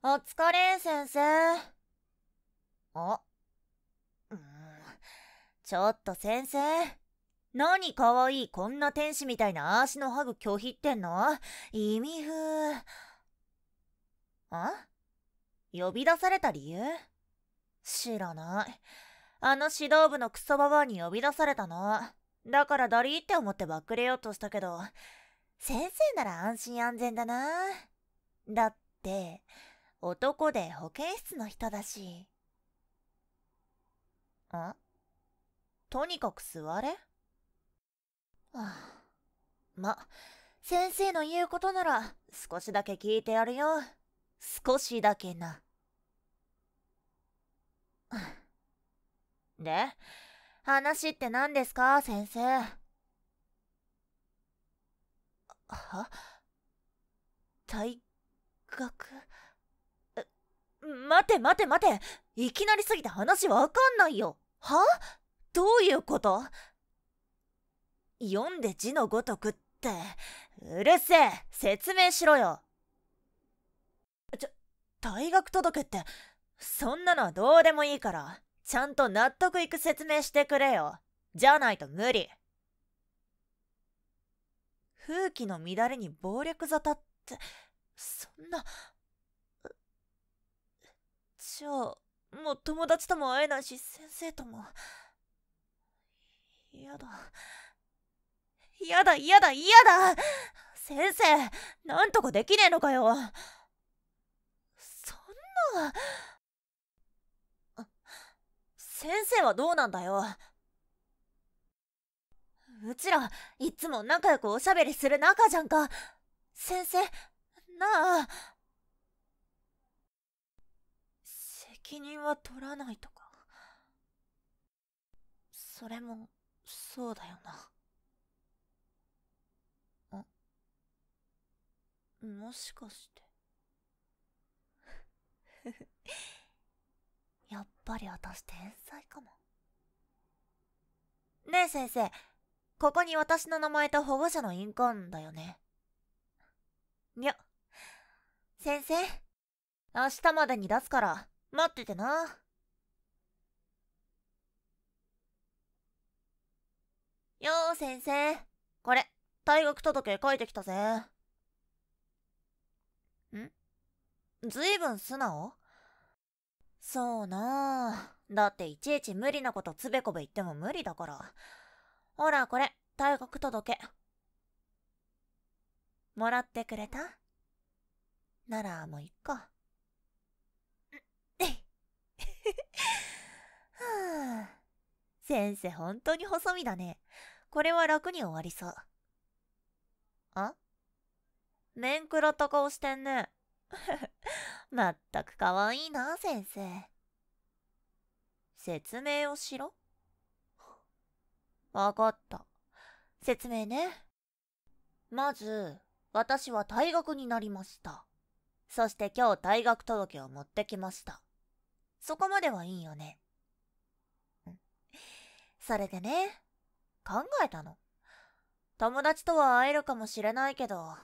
お疲れ、先生。あ、うん、ちょっと先生。何かわいいこんな天使みたいな足のハグ拒否ってんの意味不あ呼び出された理由知らない。あの指導部のクソババアに呼び出されたの。だからダリーって思ってばっくれようとしたけど、先生なら安心安全だな。だって、男で保健室の人だし。んとにかく座れ。はあ、ま、先生の言うことなら少しだけ聞いてやるよ。少しだけな。で、話って何ですか、先生。は体学待て待て待ていきなりすぎて話わかんないよはどういうこと読んで字のごとくってうるせえ説明しろよちょ退学届ってそんなのはどうでもいいからちゃんと納得いく説明してくれよじゃないと無理風紀の乱れに暴力沙汰ってそんなじゃあ、もう友達とも会えないし、先生とも。嫌だ。嫌だ、嫌だ、嫌だ先生、なんとかできねえのかよそんな。先生はどうなんだようちら、いつも仲良くおしゃべりする仲じゃんか。先生、なあ。任は取らないとか。それも、そうだよな。あ、もしかして。やっぱり私天才かも。ねえ先生、ここに私の名前と保護者の印鑑だよね。にゃ、先生、明日までに出すから、待っててな。よう先生、これ、退学届書いてきたぜ。んずいぶん素直そうなあ。だっていちいち無理なことつべこべ言っても無理だから。ほらこれ、退学届。もらってくれたならもういっか。先生本当に細身だね。これは楽に終わりそう。あ面食らった顔してんね。まったく可愛いな、先生。説明をしろわかった。説明ね。まず、私は退学になりました。そして今日退学届を持ってきました。そこまではいいよね。それでね、考えたの。友達とは会えるかもしれないけど、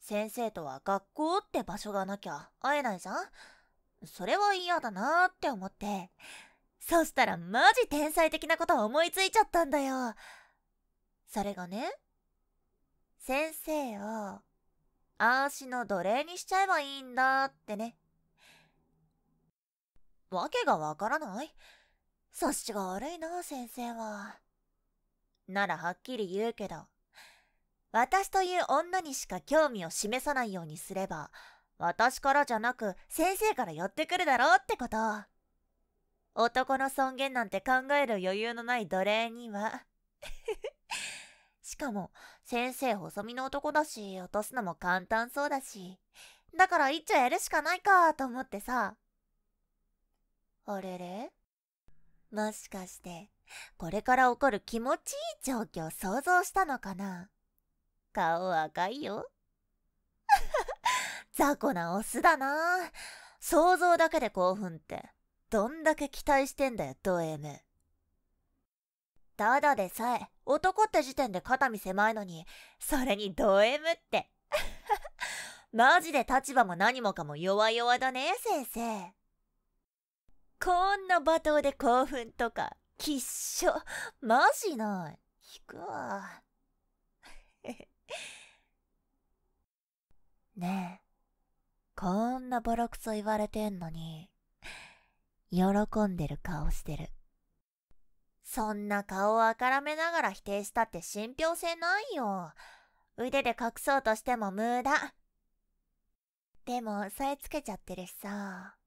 先生とは学校って場所がなきゃ会えないじゃんそれは嫌だなーって思って。そしたらマジ天才的なこと思いついちゃったんだよ。それがね、先生を、あーしの奴隷にしちゃえばいいんだってね。わけがわからない察しが悪いな、先生は。ならはっきり言うけど、私という女にしか興味を示さないようにすれば、私からじゃなく先生から寄ってくるだろうってこと。男の尊厳なんて考える余裕のない奴隷には。しかも、先生細身の男だし、落とすのも簡単そうだし、だから一丁やるしかないかと思ってさ。あれれもしかして、これから起こる気持ちいい状況想像したのかな顔赤いよ。雑魚なオスだな。想像だけで興奮って、どんだけ期待してんだよ、ド M。ただでさえ、男って時点で肩身狭いのに、それにド M って。マジで立場も何もかも弱々だね、先生。こんな罵倒で興奮とか、きっしょ、マジない。引くわ。ねえ、こんなボロクソ言われてんのに、喜んでる顔してる。そんな顔をあからめながら否定したって信憑性ないよ。腕で隠そうとしても無駄。でも押さえつけちゃってるしさ。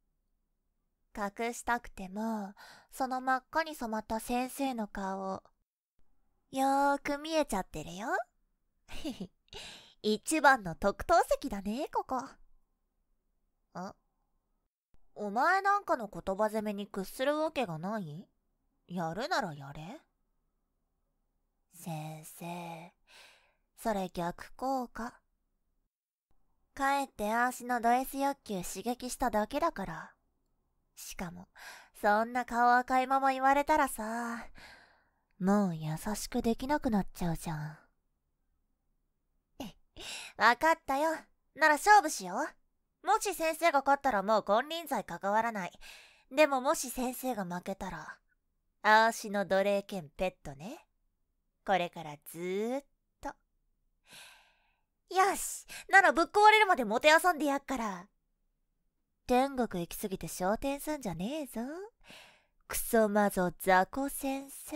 隠したくても、その真っ赤に染まった先生の顔、よーく見えちゃってるよ。ひ 一番の特等席だね、ここ。あお前なんかの言葉攻めに屈するわけがないやるならやれ。先生、それ逆効果。かえって足のド S 欲求刺激しただけだから。しかも、そんな顔赤いまま言われたらさ、もう優しくできなくなっちゃうじゃん。わかったよ。なら勝負しよう。もし先生が勝ったらもう金輪際関わらない。でももし先生が負けたら、あーしの奴隷兼ペットね。これからずーっと。よしならぶっ壊れるまでもてあそんでやっから。天国行きすぎて昇天すんじゃねえぞ。クソマゾ雑魚先生。